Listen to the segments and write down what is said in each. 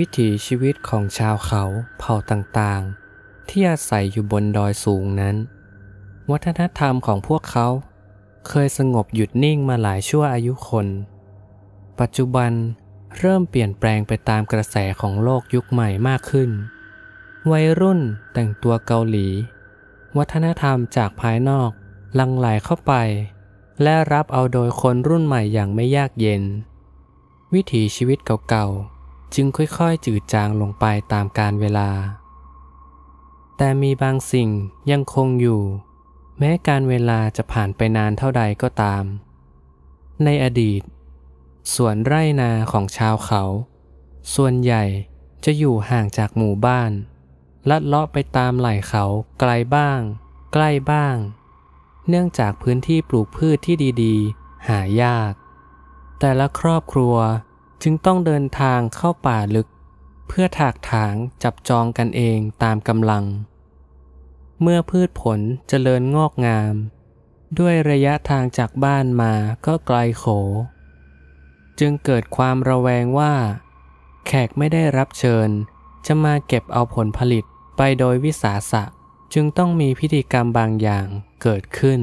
วิถีชีวิตของชาวเขาเผ่าต่างๆ ที่อาศัยอยู่บนดอยสูงนั้น วัฒนธรรมของพวกเขาเคยสงบหยุดนิ่งมาหลายชั่วอายุคน ปัจจุบันเริ่มเปลี่ยนแปลงไปตามกระแสของโลกยุคใหม่มากขึ้น วัยรุ่นแต่งตัวเกาหลี วัฒนธรรมจากภายนอกลังไหลเข้าไป และรับเอาโดยคนรุ่นใหม่อย่างไม่ยากเย็น วิถีชีวิตเก่าๆจึงค่อยๆจืดจางลงไปตามกาลเวลา แต่มีบางสิ่งยังคงอยู่ แม้การเวลาจะผ่านไปนานเท่าใดก็ตาม ในอดีตสวนไร่นาของชาวเขา ส่วนใหญ่จะอยู่ห่างจากหมู่บ้าน ลัดเลาะไปตามไหล่เขาไกลบ้าง ใกล้บ้าง เนื่องจากพื้นที่ปลูกพืชที่ดีๆ หายาก แต่ละครอบครัวจึงต้องเดินทางเข้าป่าลึก เพื่อถากถางจับจองกันเองตามกำลัง เมื่อพืชผลเจริญงอกงาม ด้วยระยะทางจากบ้านมาก็ไกลโข จึงเกิดความระแวงว่า แขกไม่ได้รับเชิญจะมาเก็บเอาผลผลิตไปโดยวิสาสะ จึงต้องมีพิธีกรรมบางอย่างเกิดขึ้น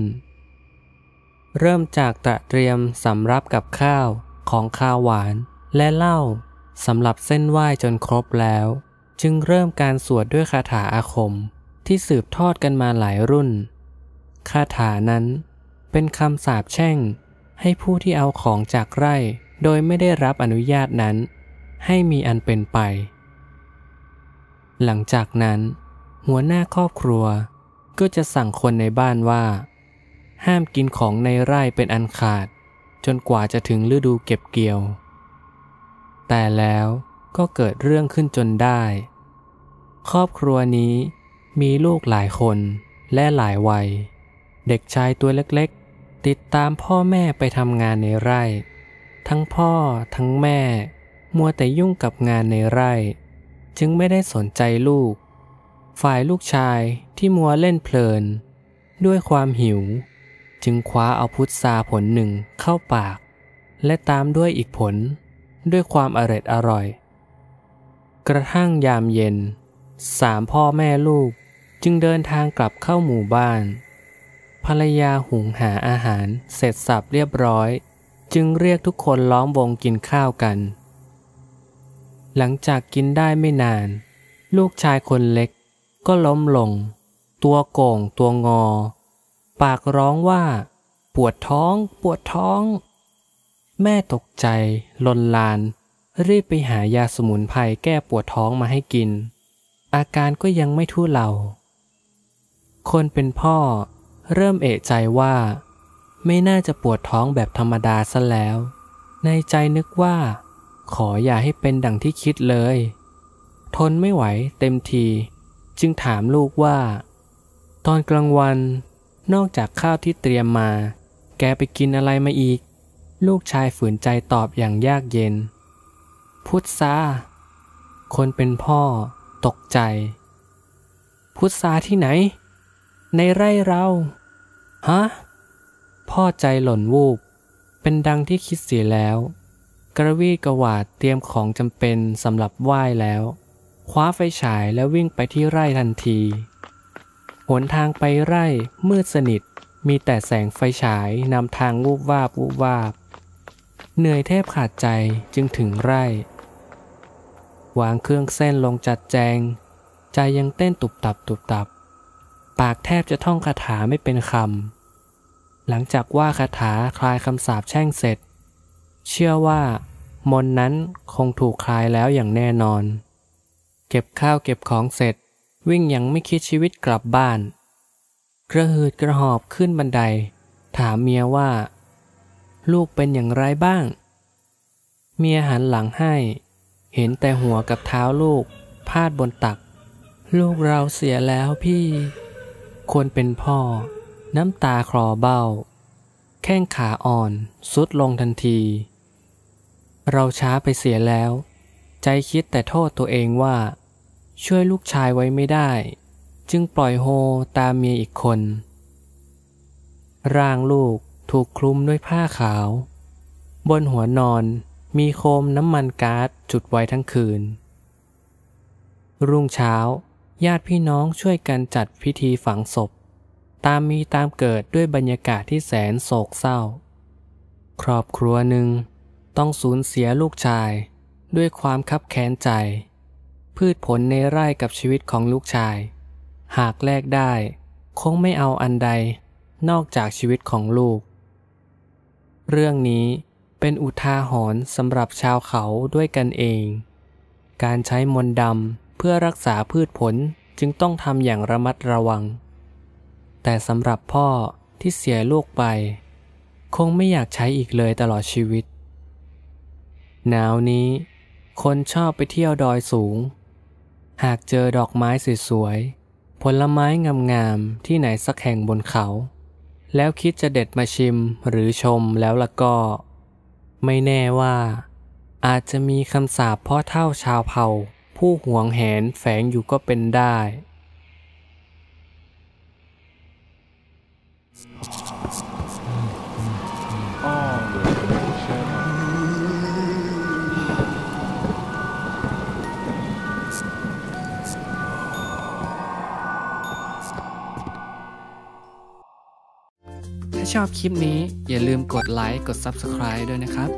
เริ่มจากตระเตรียมสำรับกับข้าวของข้าวหวานและเล่า สำหรับเส้นไหว้จนครบแล้ว จึงเริ่มการสวดด้วยคาถาอาคม ที่สืบทอดกันมาหลายรุ่น คาถานั้นเป็นคำสาปแช่ง ให้ผู้ที่เอาของจากไร่โดยไม่ได้รับอนุญาตนั้น ให้มีอันเป็นไป หลังจากนั้น หัวหน้าครอบครัวก็จะสั่งคนในบ้านว่า ห้ามกินของในไร่เป็นอันขาด จนกว่าจะถึงฤดูเก็บเกี่ยวแต่แล้วก็เกิดเรื่องขึ้นจนได้ ครอบครัวนี้มีลูกหลายคนและหลายวัย เด็กชายตัวเล็กๆ ติดตามพ่อแม่ไปทำงานในไร่ ทั้งพ่อทั้งแม่ มัวแต่ยุ่งกับงานในไร่ จึงไม่ได้สนใจลูก ฝ่ายลูกชายที่มัวเล่นเพลิน ด้วยความหิว จึงคว้าเอาพุทราผลหนึ่งเข้าปาก และตามด้วยอีกผลด้วยความอร็ดอร่อย กระทั่งยามเย็น สามพ่อแม่ลูกจึงเดินทางกลับเข้าหมู่บ้าน ภรรยาหุงหาอาหารเสร็จสับเรียบร้อย จึงเรียกทุกคนล้อมวงกินข้าวกัน หลังจากกินได้ไม่นาน ลูกชายคนเล็ก ก็ล้มลง ตัวโก่งตัวงอ ปากร้องว่า ปวดท้อง ปวดท้องแม่ตกใจลนลาน รีบไปหายาสมุนไพรแก้ปวดท้องมาให้กิน อาการก็ยังไม่ทุเลา คนเป็นพ่อเริ่มเอะใจว่า ไม่น่าจะปวดท้องแบบธรรมดาซะแล้ว ในใจนึกว่า ขออย่าให้เป็นดังที่คิดเลย ทนไม่ไหวเต็มที จึงถามลูกว่า ตอนกลางวัน นอกจากข้าวที่เตรียมมา แกไปกินอะไรมาอีกลูกชายฝืนใจตอบอย่างยากเย็น พุทธาคนเป็นพ่อตกใจ พุทธาที่ไหน ในไร่เรา ฮะ พ่อใจหล่นวูบ เป็นดังที่คิดเสียแล้ว กระวีกระวาดเตรียมของจำเป็นสำหรับไหว้แล้ว คว้าไฟฉายแล้ววิ่งไปที่ไร่ทันทีหนทางไปไร่มืดสนิท มีแต่แสงไฟฉายนำทางวูบวาบวูบวาบเหนื่อยเทพขาดใจจึงถึงไร่วางเครื่องเส้นลงจัดแจง ใจยังเต้นตุบตับตุบตับ ปากแทบจะท่องคาถาไม่เป็นคำ หลังจากว่าคาถาคลายคำสาปแช่งเสร็จ เชื่อว่า มนนั้นคงถูกคลายแล้วอย่างแน่นอน เก็บข้าวเก็บของเสร็จ วิ่งยังไม่คิดชีวิตกลับบ้าน กระหืดกระหอบขึ้นบันได ถามเมียว่าลูกเป็นอย่างไรบ้าง เมียหันหลังให้ เห็นแต่หัวกับเท้าลูก พาดบนตัก ลูกเราเสียแล้วพี่ ควรเป็นพ่อ น้ำตาคลอเบ้า แข้งขาอ่อนสุดลงทันที เราช้าไปเสียแล้ว ใจคิดแต่โทษตัวเองว่า ช่วยลูกชายไว้ไม่ได้ จึงปล่อยโฮตามเมียอีกคน ร่างลูกถูกคลุมด้วยผ้าขาว บนหัวนอนมีโคมน้ำมันก๊าซจุดไว้ทั้งคืน รุ่งเช้า ญาติพี่น้องช่วยกันจัดพิธีฝังศพ ตามมีตามเกิดด้วยบรรยากาศที่แสนโศกเศร้า ครอบครัวหนึ่งต้องสูญเสียลูกชายด้วยความคับแค้นใจ พืชผลในไร่กับชีวิตของลูกชาย หากแลกได้คงไม่เอาอันใดนอกจากชีวิตของลูกเรื่องนี้เป็นอุทาหรณ์สำหรับชาวเขาด้วยกันเอง การใช้มนดำเพื่อรักษาพืชผลจึงต้องทำอย่างระมัดระวัง แต่สำหรับพ่อที่เสียลูกไปคงไม่อยากใช้อีกเลยตลอดชีวิต หนาวนี้คนชอบไปเที่ยวดอยสูง หากเจอดอกไม้สวยๆ ผลไม้งามๆ ที่ไหนสักแห่งบนเขาแล้วคิดจะเด็ดมาชิมหรือชมแล้วละก็ ไม่แน่ว่า อาจจะมีคำสาปพ่อเท่าชาวเผ่า ผู้ห่วงแหนแฝงอยู่ก็เป็นได้ถ้าชอบคลิปนี้อย่าลืมกดไลค์กด Subscribe ด้วยนะครับ